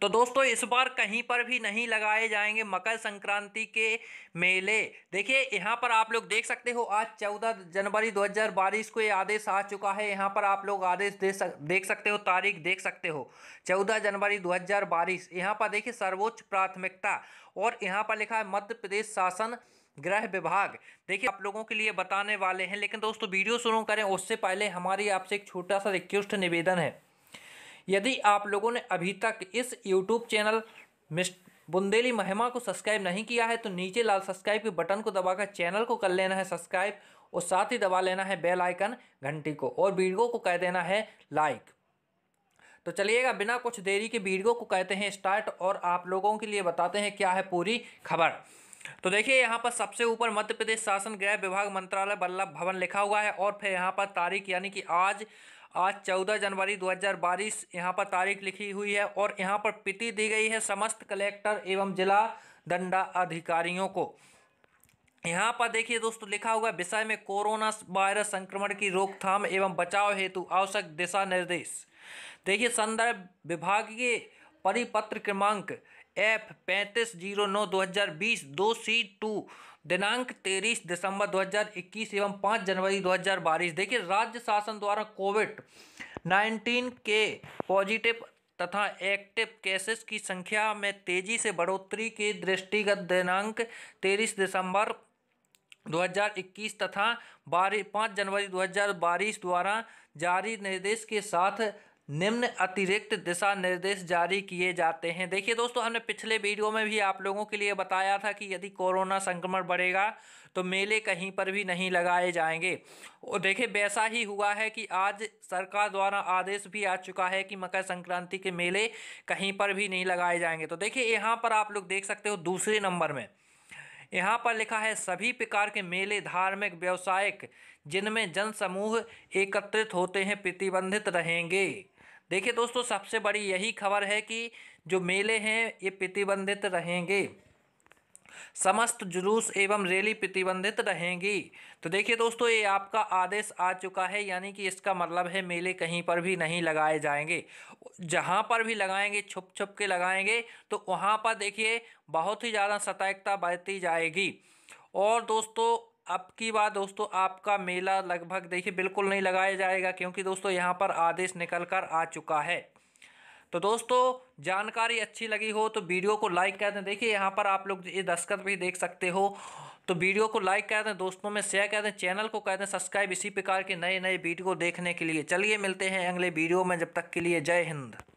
तो दोस्तों इस बार कहीं पर भी नहीं लगाए जाएंगे मकर संक्रांति के मेले देखिए यहाँ पर आप लोग देख सकते हो आज चौदह जनवरी 2022 को ये आदेश आ चुका है यहाँ पर आप लोग आदेश दे सक, देख सकते हो तारीख देख सकते हो चौदह जनवरी 2022 यहाँ पर देखिए सर्वोच्च प्राथमिकता और यहाँ पर लिखा है मध्य प्रदेश शासन गृह विभाग देखिए आप लोगों के लिए बताने वाले हैं लेकिन दोस्तों वीडियो शुरू करें उससे पहले हमारी आपसे एक छोटा सा रिक्वेस्ट निवेदन है यदि आप लोगों ने अभी तक इस यूट्यूब चैनल मिस बुंदेली महिमा को सब्सक्राइब नहीं किया है तो नीचे लाल सब्सक्राइब के बटन को दबाकर चैनल को कर लेना है सब्सक्राइब और साथ ही दबा लेना है बेल आइकन घंटी को और वीडियो को कह देना है लाइक तो चलिएगा बिना कुछ देरी के वीडियो को कहते हैं स्टार्ट और आप लोगों के लिए बताते हैं क्या है पूरी खबर तो देखिए यहाँ पर सबसे ऊपर मध्य प्रदेश शासन गृह विभाग मंत्रालय बल्लभ भवन लिखा हुआ है और फिर यहाँ पर तारीख यानी कि आज आज चौदह जनवरी 2022 यहां पर तारीख लिखी हुई है और यहां पर पिति दी गई है समस्त कलेक्टर एवं जिला दंडा अधिकारियों को यहाँ पर देखिए दोस्तों लिखा हुआ विषय में कोरोना वायरस संक्रमण की रोकथाम एवं बचाव हेतु आवश्यक दिशा निर्देश देखिए संदर्भ विभागीय परिपत्र क्रमांक एफ पैंतीस जीरो नौ दो हज़ार बीस दो सी टू दिनांक तेईस दिसंबर दो हज़ार इक्कीस एवं पाँच जनवरी दो हज़ार बाईस देखिए राज्य शासन द्वारा कोविड नाइन्टीन के पॉजिटिव तथा एक्टिव केसेस की संख्या में तेजी से बढ़ोतरी के दृष्टिगत दिनांक तेईस दिसंबर 2021 तथा बारह पाँच जनवरी 2022 द्वारा जारी निर्देश के साथ निम्न अतिरिक्त दिशा निर्देश जारी किए जाते हैं देखिए दोस्तों हमने पिछले वीडियो में भी आप लोगों के लिए बताया था कि यदि कोरोना संक्रमण बढ़ेगा तो मेले कहीं पर भी नहीं लगाए जाएंगे और देखिए वैसा ही हुआ है कि आज सरकार द्वारा आदेश भी आ चुका है कि मकर संक्रांति के मेले कहीं पर भी नहीं लगाए जाएंगे तो देखिए यहाँ पर आप लोग देख सकते हो दूसरे नंबर में यहाँ पर लिखा है सभी प्रकार के मेले धार्मिक व्यावसायिक जिनमें जनसमूह एकत्रित होते हैं प्रतिबंधित रहेंगे देखिए दोस्तों सबसे बड़ी यही खबर है कि जो मेले हैं ये प्रतिबंधित रहेंगे समस्त जुलूस एवं रैली प्रतिबंधित रहेंगी तो देखिए दोस्तों ये आपका आदेश आ चुका है यानी कि इसका मतलब है मेले कहीं पर भी नहीं लगाए जाएंगे जहाँ पर भी लगाएंगे छुप छुप के लगाएंगे तो वहाँ पर देखिए बहुत ही ज़्यादा सतर्कता बरती जाएगी और दोस्तों अब की बात दोस्तों आपका मेला लगभग देखिए बिल्कुल नहीं लगाया जाएगा क्योंकि दोस्तों यहाँ पर आदेश निकल कर आ चुका है तो दोस्तों जानकारी अच्छी लगी हो तो वीडियो को लाइक कर दें देखिए यहाँ पर आप लोग ये दस्तखत भी देख सकते हो तो वीडियो को लाइक कर दें दोस्तों में शेयर कर दें चैनल को कह दें सब्सक्राइब इसी प्रकार के नए नए वीडियो देखने के लिए चलिए मिलते हैं अगले वीडियो में जब तक के लिए जय हिंद